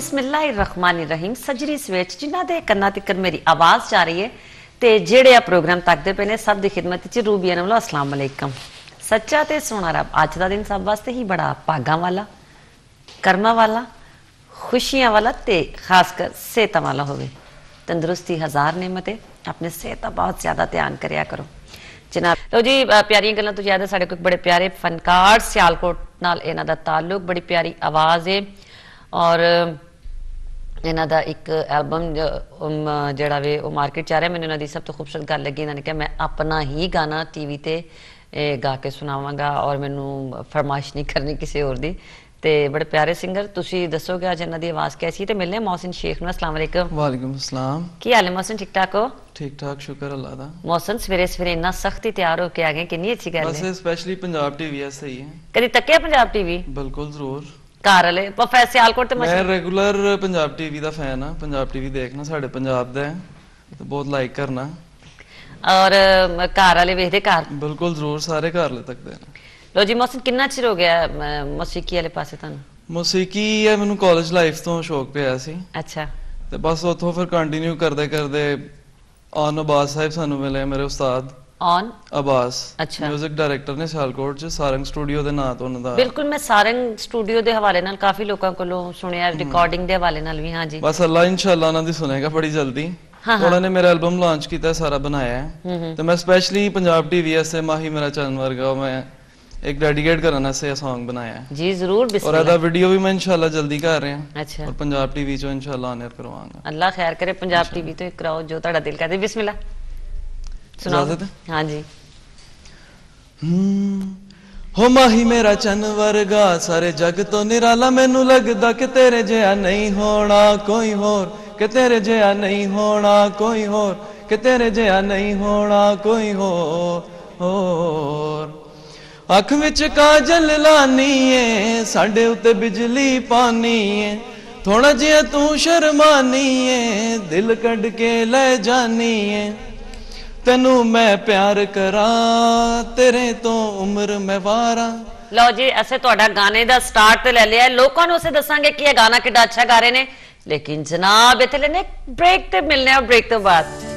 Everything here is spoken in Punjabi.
ਬਿਸਮਿਲ੍ਲਾਹਿਰ-ਰਹਿਮਾਨਿਰ-ਰਹੀਮ ਸਜਰੀ ਸਵੇਚ ਜਿਨ੍ਹਾਂ ਦੇ ਕੰਨਾਂ ਤੱਕ ਮੇਰੀ ਆਵਾਜ਼ ਜਾ ਰਹੀ ਹੈ ਤੇ ਜਿਹੜੇ ਆ ਪ੍ਰੋਗਰਾਮ ਤੱਕਦੇ ਪਏ ਨੇ ਸਭ ਦੀ ਖਿਦਮਤ ਵਿੱਚ ਰੂਬੀਆ ਨਵਲਾ ਅਸਲਾਮ ਅਲੈਕਮ ਸੱਚਾ ਤੇ ਸੋਹਣਾ ਰੱਬ ਅੱਜ ਦਾ ਦਿਨ ਸਭ ਵਾਸਤੇ ਹੀ ਬੜਾ ਭਾਗਾਂ ਵਾਲਾ ਕਰਮਾਂ ਵਾਲਾ ਖੁਸ਼ੀਆਂ ਵਾਲਾ ਤੇ ਖਾਸ ਕਰ ਸਿਹਤ ਵਾਲਾ ਹੋਵੇ ਤੰਦਰੁਸਤੀ ਹਜ਼ਾਰ ਨਿਮਤੇ ਆਪਣੇ ਸਿਹਤ ਦਾ ਬਹੁਤ ਜ਼ਿਆਦਾ ਧਿਆਨ ਕਰਿਆ ਕਰੋ ਜਨਾਬ ਲੋ ਜੀ ਪਿਆਰੀਆਂ ਗੱਲਾਂ ਤੋਂ ਜ਼ਿਆਦਾ ਸਾਡੇ ਕੋਲ ਬੜੇ ਪਿਆਰੇ ਫਨਕਾਰ ਸਿਆਲਕੋਟ ਨਾਲ ਇਹਨਾਂ ਦਾ ਤਾਲੁਕ ਬੜੀ ਪਿਆਰੀ ਆਵਾਜ਼ ਹੈ ਔਰ ਇਹਨਾਂ ਦਾ ਇੱਕ ਐਲਬਮ ਜਿਹੜਾ ਵੇ ਉਹ ਮਾਰਕੀਟ ਚ ਆ ਰਿਹਾ ਮੈਨੂੰ ਇਹਨਾਂ ਦੀ ਸਭ ਤੋਂ ਖੂਬਸੂਰਤ ਗੱਲ ਲੱਗੀ ਇਹਨਾਂ ਨੇ ਕਿ ਮੈਂ ਆਪਣਾ ਹੀ ਗਾਣਾ ਟੀਵੀ ਤੇ ਗਾ ਕੇ ਸੁਣਾਵਾਂਗਾ ਔਰ ਮੈਨੂੰ ਫਰਮਾਇਸ਼ ਨਹੀਂ ਕਰਨੀ ਕਿਸੇ ਹੋਰ ਦੀ ਤੇ ਬੜੇ ਪਿਆਰੇ ਸਿੰਗਰ ਤੁਸੀਂ ਦੱਸੋਗੇ ਅੱਜ ਇਹਨਾਂ ਦੀ ਆਵਾਜ਼ ਕੈਸੀ ਤੇ ਮਿਲਨੇ ਮੌਸਨ ਸ਼ੇਖ ਨੂੰ ਅਸਲਾਮ ਅਲੈਕਮ ਵਾਲੇਕਮ ਅਸਲਾਮ ਕੀ ਹਾਲ ਹੈ ਮੌਸਨ ਠੀਕ ਠਾਕ ਹੋ ਠੀਕ ਠਾਕ ਸ਼ੁਕਰ ਅੱਲਾ ਦਾ ਮੌਸਨ ਸਵੇਰੇ ਸਵੇਰੇ ਇੰਨਾ ਸਖਤੀ ਤਿਆਰ ਹੋ ਕੇ ਆ ਗਏ ਕਿੰਨੀ ਅੱਛੀ ਗੱਲ ਹੈ ਬਸ ਸਪੈਸ਼ਲੀ ਪੰਜਾਬ ਟੀਵੀ ਐਸ ਸਹੀ ਹੈ ਕਦੀ ਤੱਕਿਆ ਪੰਜਾਬ ਟੀਵੀ ਬਿਲਕੁਲ ਜ਼ਰੂਰ ਕਾਰਲ ਹੈ ਪ੍ਰੋਫੈਸਰ ਸਿਆਲਕੋਟ ਤੇ ਮੈਂ ਰੈਗੂਲਰ ਪੰਜਾਬ ਟੀਵੀ ਦਾ ਫੈਨ ਆ ਪੰਜਾਬ ਟੀਵੀ ਦੇਖਣਾ ਸਾਡੇ ਪੰਜਾਬ ਦਾ ਹੈ ਤੇ ਬਹੁਤ ਲਾਈਕ ਕਰਨਾ ਔਰ ਘਰ ਵਾਲੇ ਵੇਖਦੇ ਘਰ ਬਿਲਕੁਲ ਜ਼ਰੂਰ ਸਾਰੇ ਘਰ ਲੈ ਤੱਕਦੇ ਨੇ ਲੋ ਜੀ ਮੌਸਮ ਕਿੰਨਾ ਚਿਰ ਹੋ ਗਿਆ ਮਸੀਕੀ ਵਾਲੇ ਪਾਸੇ ਤੁਹਾਨੂੰ ਮਸੀਕੀ ਇਹ ਮੈਨੂੰ ਕਾਲਜ ਲਾਈਫ ਤੋਂ ਸ਼ੌਕ ਪਿਆ ਸੀ ਅੱਛਾ ਤੇ ਬਸ ਉੱਥੋਂ ਫਿਰ ਕੰਟੀਨਿਊ ਕਰਦੇ ਕਰਦੇ ਆਨ ਸਾਹਿਬ ਸਾਨੂੰ ਮਿਲੇ ਮੇਰੇ ਉਸਤਾਦ ਔਨ ਅਬਾਸ ਅੱਛਾ। 뮤직 ਡਾਇਰੈਕਟਰ ਨੇ ਸਾਲਕੋਟ ਚ ਸਾਰੰਗ ਸਟੂਡੀਓ ਦੇ ਨਾਂ ਤੋਂ ਉਹਨਾਂ ਦਾ ਬਿਲਕੁਲ ਮੈਂ ਸਾਰੰਗ ਸਟੂਡੀਓ ਦੇ ਹਵਾਲੇ ਨਾਲ ਕਾਫੀ ਲੋਕਾਂ ਕੋਲੋਂ ਸੁਣਿਆ ਰਿਕਾਰਡਿੰਗ ਦੇ ਹਵਾਲੇ ਨਾਲ ਵੀ ਹਾਂਜੀ ਬਸ ਅੱਲਾ ਇਨਸ਼ਾਅੱਲਾ ਉਹਨਾਂ ਦੀ ਸੁਣੇਗਾ ਬੜੀ ਜਲਦੀ ਉਹਨਾਂ ਨੇ ਮੇਰਾ ਐਲਬਮ ਲਾਂਚ ਕੀਤਾ ਸਾਰਾ ਬਣਾਇਆ ਹੈ। ਤੇ ਮੈਂ ਸਪੈਸ਼ਲੀ ਪੰਜਾਬ ਟੀਵੀ ਐਸੇ ਮਾਹੀ ਮੇਰਾ ਚੈਨਲ ਵਰਗਾ ਮੈਂ ਇੱਕ ਡੈਡੀਕੇਟ ਕਰਨ ਵਾਸਤੇ ਇਹ Song ਬਣਾਇਆ ਹੈ। ਜੀ ਜ਼ਰੂਰ ਔਰ ਇਹਦਾ ਵੀਡੀਓ ਵੀ ਮੈਂ ਇਨਸ਼ਾਅੱਲਾ ਜਲਦੀ ਕਰ ਰਿਹਾ ਅੱਛਾ ਔਰ ਪੰਜਾਬ ਟੀਵੀ ਚੋਂ ਇਨਸ਼ਾਅੱਲਾ ਆਨਰ ਕਰਵਾਵਾਂਗਾ ਅੱਲਾ ਖੈਰ ਕਰੇ ਪੰਜਾਬ ਟੀਵੀ ਤੋਂ ਇੱਕ ਕਰਾਓ ਜੋ ਤੁਹਾਡਾ ਦਿਲ ਕਰਦਾ ਬਿਸਮਿਲ੍ਲਾ ਸੁਣਾਓ ਇਜਾਜ਼ਤ ਹਾਂਜੀ ਹੋ ਮਾਹੀ ਮੇਰਾ ਚੰਨ ਵਰਗਾ ਸਾਰੇ ਜਗ ਤੋਂ ਨਿਰਾਲਾ ਮੈਨੂੰ ਲੱਗਦਾ ਕਿ ਤੇਰੇ ਜਿਹਾ ਨਹੀਂ ਹੋਣਾ ਕੋਈ ਹੋਰ ਕਿ ਤੇਰੇ ਜਿਹਾ ਨਹੀਂ ਹੋਣਾ ਕੋਈ ਹੋਰ ਕਿ ਤੇਰੇ ਜਿਹਾ ਨਹੀਂ ਹੋਣਾ ਕੋਈ ਹੋਰ ਹੋਰ ਅੱਖ ਵਿੱਚ ਕਾਜਲ ਲਾਨੀ ਏ ਸਾਡੇ ਉੱਤੇ ਬਿਜਲੀ ਪਾਨੀ ਏ ਥੋੜਾ ਜਿਹਾ ਤੂੰ ਸ਼ਰਮਾਨੀ ਏ ਦਿਲ ਕੱਢ ਕੇ ਲੈ ਜਾਨੀ ਏ ਤੈਨੂੰ ਮੈਂ ਪਿਆਰ ਕਰਾਂ ਤੇਰੇ ਤੋਂ ਉਮਰ ਮੈਂ ਵਾਰਾਂ ਲਓ ਜੀ ਅਸੇ ਤੁਹਾਡਾ ਗਾਣੇ ਦਾ ਸਟਾਰਟ ਤੇ ਲੈ ਲਿਆ ਲੋਕਾਂ ਨੂੰ ਅਸੀਂ ਦੱਸਾਂਗੇ ਕਿ ਇਹ ਗਾਣਾ ਕਿੱਡਾ ਅੱਛਾ ਗਾ ਰਹੇ ਨੇ ਲੇਕਿਨ ਜਨਾਬ ਇਥੇ ਲੈਨੇ ਬ੍ਰੇਕ ਤੇ ਮਿਲਨੇ ਆ ਬ੍ਰੇਕ ਤੋਂ ਬਾਅਦ